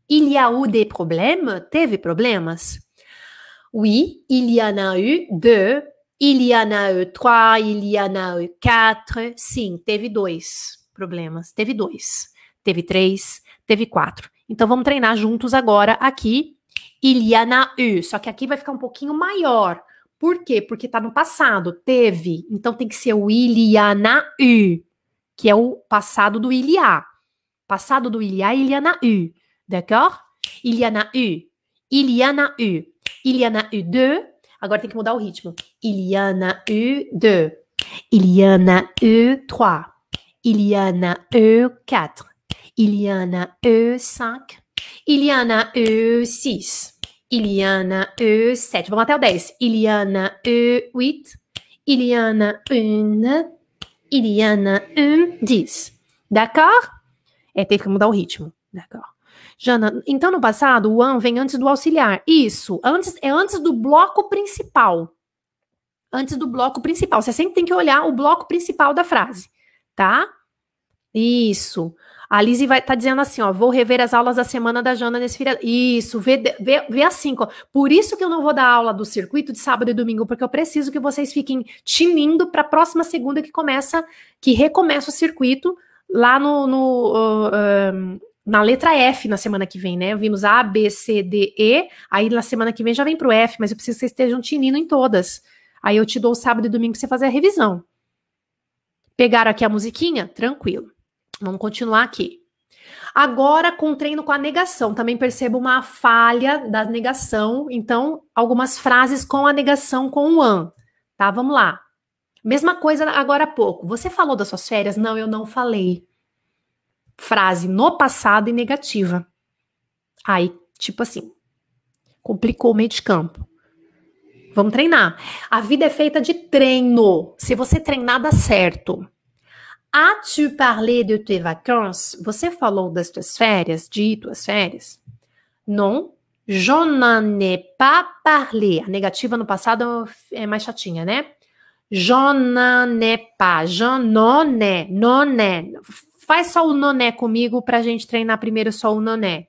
Il y a eu des problèmes. Teve problemas. Oui, il y en a eu deux. Il y en a eu trois. Il y en a eu quatre. Sim, teve dois problemas. Teve dois. Teve três. Teve quatro. Então vamos treinar juntos agora aqui. Il y en a eu. Só que aqui vai ficar um pouquinho maior. Por quê? Porque tá no passado. Teve. Então tem que ser o il y en a eu, que é o passado do il y a. Passado do il y a, il y en a eu. D'accord? Il y en a eu. Il y en a eu. Il y en a eu deux. Agora tem que mudar o ritmo. Il y en a eu deux. Il y en a eu trois. Il y en a eu quatre. Il y en a eu cinq. Il y en a eu six. Il y en a eu sept. Vamos até o dez. Il y en a eu huit. Il y en a une. Il y en a une dix. D'accord? É, teve que mudar o ritmo. Legal. Né, Jana, então no passado o an vem antes do auxiliar. Isso, antes é antes do bloco principal. Antes do bloco principal. Você sempre tem que olhar o bloco principal da frase, tá? Isso. A Lizzie vai tá dizendo assim, ó, vou rever as aulas da semana da Jana nesse filho. Isso, vê, vê, vê assim, ó. Por isso que eu não vou dar aula do circuito de sábado e domingo, porque eu preciso que vocês fiquem tinindo para a próxima segunda que começa, que recomeça o circuito lá no, no uh, ah, um, ah, na letra F na semana que vem, né? Vimos A, B, C, D, E, aí na semana que vem já vem pro F, mas eu preciso que vocês estejam tinindo em todas. Aí eu te dou sábado e domingo pra você fazer a revisão. Pegaram aqui a musiquinha? Tranquilo. Vamos continuar aqui. Agora, com o treino com a negação, também percebo uma falha da negação. Então, algumas frases com a negação com o an. Tá, vamos lá. Mesma coisa agora há pouco. Você falou das suas férias? Não, eu não falei. Frase no passado e negativa. Aí, tipo assim, complicou o meio de campo. Vamos treinar. A vida é feita de treino. Se você treinar, dá certo. As-tu parlé de tes vacances? Você falou das tuas férias, de tuas férias? Non, je n'en ai pas parlé. A negativa no passado é mais chatinha, né? J'en ai né né, noné, Faz só o noné comigo para a gente treinar primeiro só o noné.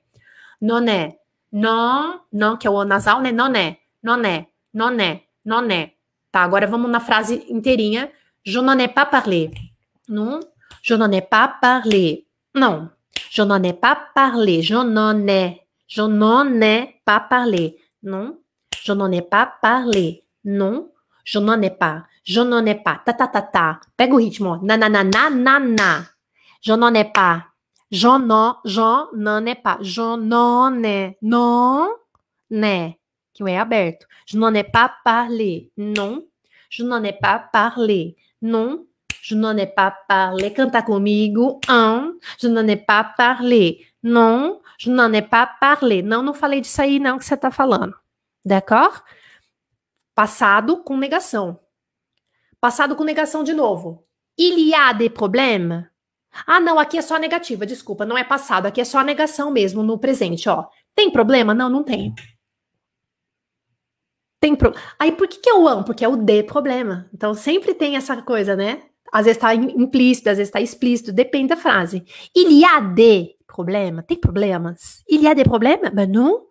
Noné, non, não, que é o nasal, né? Noné, noné, noné, noné. Tá, agora vamos na frase inteirinha. Je n'en ai pas parlé. Non, je n'en ai pas parlé. Não, je n'en ai pas parlé. Je n'en ai, je n'en ai pas parlé. je n'en ai pas parlé. Je n'en ai pas. Je n'en ai pas. Ta, ta, ta, ta. Pega o ritmo. Na, na, na, na, na, na. Je n'en ai pas. Je n'en, je n'en ai pas. Je n'en ai. Non, né. Que o é aberto. Je n'en ai pas parlé. Non. Je n'en ai pas parlé. Non. Je n'en ai pas parlé. Canta comigo. Un. Je n'en ai pas parlé. Non. Je n'en ai pas parlé. Não, não falei disso aí, não, que você tá falando. D'accord? Passado com negação. Passado com negação de novo. Il y a Ah, não, aqui é só negativa, desculpa, não é passado, aqui é só negação mesmo no presente, ó. Tem problema? Não, não tem. Tem pro... Aí por que, que é o am? Porque é o de problema. Então sempre tem essa coisa, né? Às vezes tá implícito, às vezes tá explícito, depende da frase. Il y a Tem problemas? Il y a des não.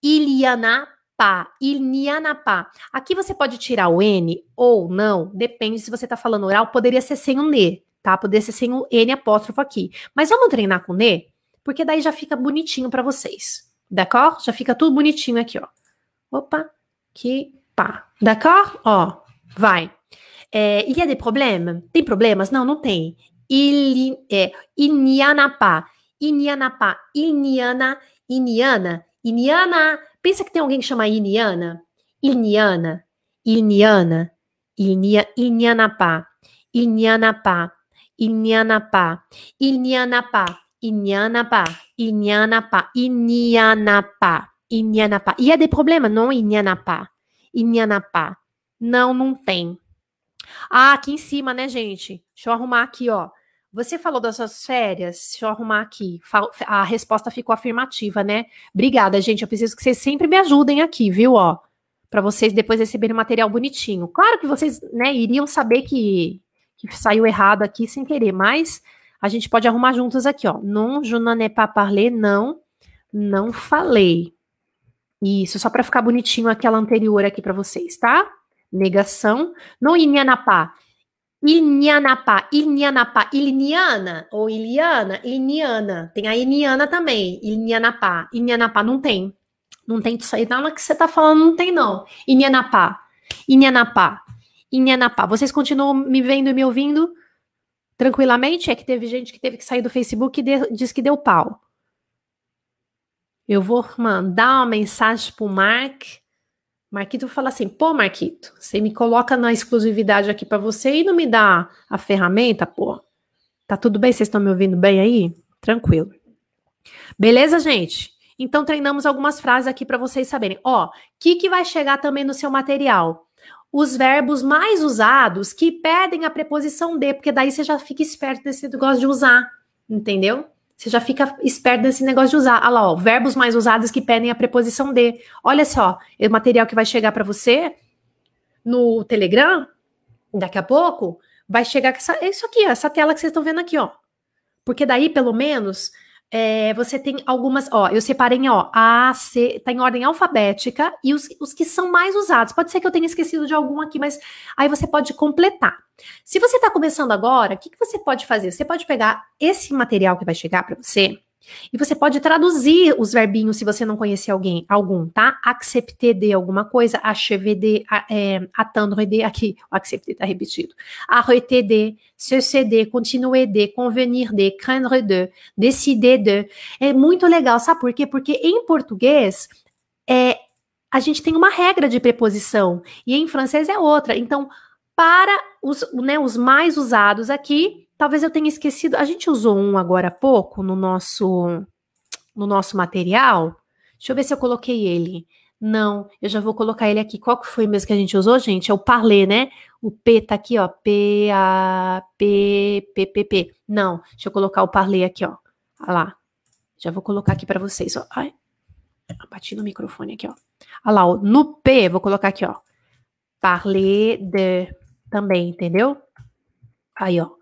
Il y en a Pá, inianapá Aqui você pode tirar o N ou não, depende se você está falando oral, poderia ser sem o N, tá? Poderia ser sem o N apóstrofo aqui. Mas vamos treinar com N, porque daí já fica bonitinho para vocês. D'accord? Já fica tudo bonitinho aqui, ó. Opa, que pá. D'accord? Ó, vai. É, il y a des problèmes? Tem problemas? Não, não tem. Il, é, inianapá Inhanapá. Iniana, Iniana, Iniana. Pensa que tem alguém que chama Iniana, Iniana, Iniana, Inianapá, Inianapá, Inianapá, Inianapá, Inianapá, Inianapá, Inianapá, Inianapá. E é de problema, não Inianapá, Inianapá. Não, não tem. Ah, aqui em cima, né, gente? Deixa eu arrumar aqui, ó. Você falou das suas férias, deixa eu arrumar aqui. A resposta ficou afirmativa, né? Obrigada, gente. Eu preciso que vocês sempre me ajudem aqui, viu? Ó, para vocês depois receberem material bonitinho. Claro que vocês, né, iriam saber que, que saiu errado aqui sem querer, mas a gente pode arrumar juntos aqui, ó. Não, Junané n'en não, não falei. Isso, só para ficar bonitinho aquela anterior aqui para vocês, tá? Negação. Não, il Inhanapá, Inhanapá, Iliniana ou Iliana, Iliniana. Tem a Iniana também, Inhanapá. Inhanapá não tem. Não tem isso aí, nada que você tá falando não tem não. Inhanapá, Inhanapá, Inhanapá. Vocês continuam me vendo e me ouvindo tranquilamente? É que teve gente que teve que sair do Facebook e disse que deu pau. Eu vou mandar uma mensagem pro Mark Marquito fala assim: pô, Marquito, você me coloca na exclusividade aqui para você e não me dá a ferramenta, pô. Tá tudo bem? Vocês estão me ouvindo bem aí? Tranquilo. Beleza, gente? Então treinamos algumas frases aqui para vocês saberem. Ó, o que, que vai chegar também no seu material? Os verbos mais usados que pedem a preposição de, porque daí você já fica esperto nesse negócio de usar, entendeu? Você já fica esperto nesse negócio de usar. Olha ah lá, ó, verbos mais usados que pedem a preposição de. Olha só, é o material que vai chegar para você no Telegram, daqui a pouco, vai chegar com essa, isso aqui, ó, essa tela que vocês estão vendo aqui, ó. Porque daí, pelo menos, é, você tem algumas, ó, eu separei, ó, A, C, tá em ordem alfabética e os, os que são mais usados. Pode ser que eu tenha esquecido de algum aqui, mas aí você pode completar. Se você está começando agora, o que, que você pode fazer? Você pode pegar esse material que vai chegar para você e você pode traduzir os verbinhos se você não conhecer alguém, algum, tá? Accepter de alguma coisa, achever de, é, attendre de, aqui, o accepter tá repetido. Arrêter de, se ceder, continuer de, convenir de, craindre de, decidir de. É muito legal, sabe por quê? Porque em português, é, a gente tem uma regra de preposição, e em francês é outra. Então, para os, né, os mais usados aqui, Talvez eu tenha esquecido. A gente usou um agora há pouco no nosso no nosso material. Deixa eu ver se eu coloquei ele. Não, eu já vou colocar ele aqui. Qual que foi mesmo que a gente usou, gente? É o Parler, né? O P tá aqui, ó. P, A, P, P, P, P. Não, deixa eu colocar o Parler aqui, ó. Olha lá. Já vou colocar aqui para vocês, ó. Ai, bati no microfone aqui, ó. Olha lá, ó. No P, vou colocar aqui, ó. Parler de. Também, entendeu? Aí, ó.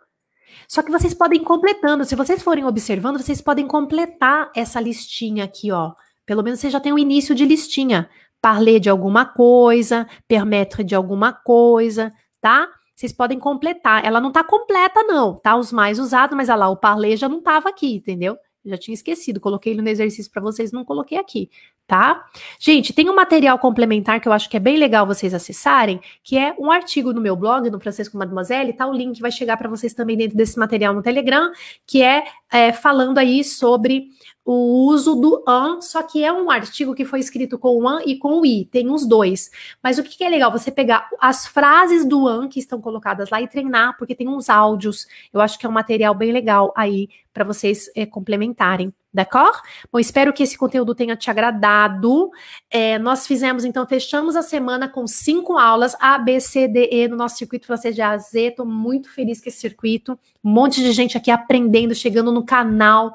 Só que vocês podem completando, se vocês forem observando, vocês podem completar essa listinha aqui, ó. Pelo menos você já tem um início de listinha. Parler de alguma coisa, permettre de alguma coisa, tá? Vocês podem completar. Ela não tá completa, não, tá? Os mais usados, mas olha ah lá, o parler já não tava aqui, entendeu? Já tinha esquecido, coloquei ele no exercício para vocês, não coloquei aqui, tá? Gente, tem um material complementar que eu acho que é bem legal vocês acessarem, que é um artigo no meu blog, no Francisco Mademoiselle, tá? O link vai chegar para vocês também dentro desse material no Telegram, que é, é falando aí sobre o uso do an, só que é um artigo que foi escrito com o an e com o i, tem os dois. Mas o que, que é legal? Você pegar as frases do an que estão colocadas lá e treinar, porque tem uns áudios. Eu acho que é um material bem legal aí para vocês é, complementarem. D'accord? Bom, espero que esse conteúdo tenha te agradado. É, nós fizemos, então, fechamos a semana com cinco aulas A, B, C, D, E no nosso circuito francês de AZ. Estou muito feliz com esse circuito. Um monte de gente aqui aprendendo, chegando no canal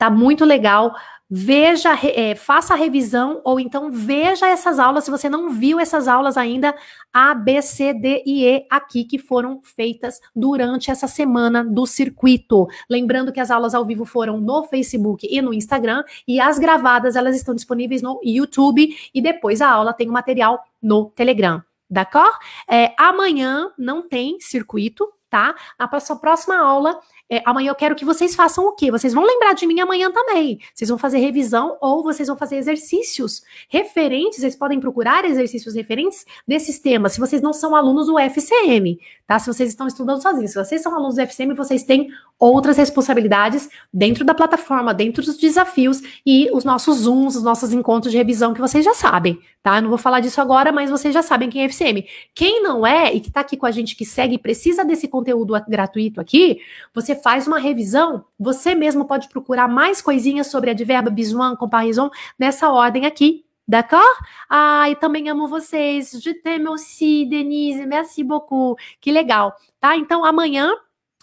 Tá muito legal. Veja, é, faça a revisão ou então veja essas aulas. Se você não viu essas aulas ainda, A, B, C, D e E aqui que foram feitas durante essa semana do circuito. Lembrando que as aulas ao vivo foram no Facebook e no Instagram e as gravadas elas estão disponíveis no YouTube e depois a aula tem o material no Telegram. D'accord? É, amanhã não tem circuito, tá? A próxima aula é, amanhã eu quero que vocês façam o quê? Vocês vão lembrar de mim amanhã também. Vocês vão fazer revisão ou vocês vão fazer exercícios referentes. Vocês podem procurar exercícios referentes desses temas. Se vocês não são alunos do FCM, tá? Se vocês estão estudando sozinhos, se vocês são alunos do FCM, vocês têm outras responsabilidades dentro da plataforma, dentro dos desafios e os nossos zooms, os nossos encontros de revisão que vocês já sabem, tá? Eu não vou falar disso agora, mas vocês já sabem quem é FCM. Quem não é e que está aqui com a gente, que segue e precisa desse conteúdo gratuito aqui, você faz uma revisão, você mesmo pode procurar mais coisinhas sobre advérbio, bisuan, comparaison, nessa ordem aqui, D'accord? Ai, ah, também amo vocês. Je t'aime aussi, Denise. Merci beaucoup. Que legal, tá? Então, amanhã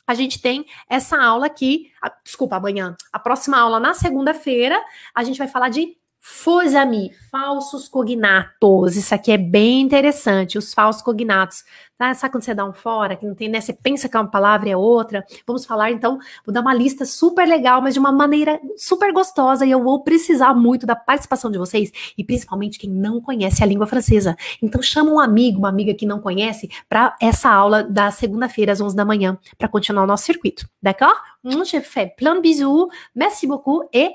a gente tem essa aula aqui. desculpa, amanhã. A próxima aula, na segunda-feira, a gente vai falar de Fosami, falsos cognatos. Isso aqui é bem interessante, os falsos cognatos. Tá? Sabe quando você dá um fora, que não tem, né? Você pensa que é uma palavra e é outra. Vamos falar, então, vou dar uma lista super legal, mas de uma maneira super gostosa. E eu vou precisar muito da participação de vocês, e principalmente quem não conhece a língua francesa. Então, chama um amigo, uma amiga que não conhece, para essa aula da segunda-feira, às 11 da manhã, para continuar o nosso circuito. D'accord? Hum. Je fais plein de bisous, merci beaucoup et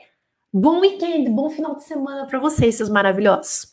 Bom weekend, bom final de semana para vocês, seus maravilhosos.